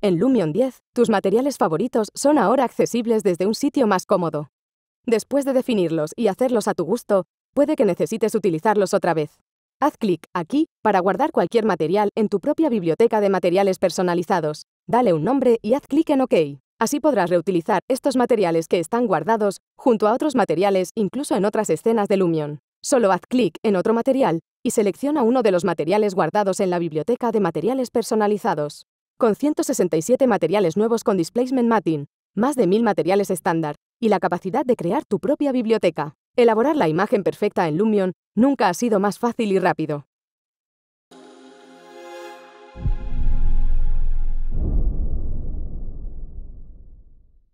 En Lumion 10, tus materiales favoritos son ahora accesibles desde un sitio más cómodo. Después de definirlos y hacerlos a tu gusto, puede que necesites utilizarlos otra vez. Haz clic aquí para guardar cualquier material en tu propia biblioteca de materiales personalizados. Dale un nombre y haz clic en OK. Así podrás reutilizar estos materiales que están guardados junto a otros materiales incluso en otras escenas de Lumion. Solo haz clic en otro material y selecciona uno de los materiales guardados en la biblioteca de materiales personalizados. Con 167 materiales nuevos con Displacement Mapping, más de 1000 materiales estándar y la capacidad de crear tu propia biblioteca. Elaborar la imagen perfecta en Lumion nunca ha sido más fácil y rápido.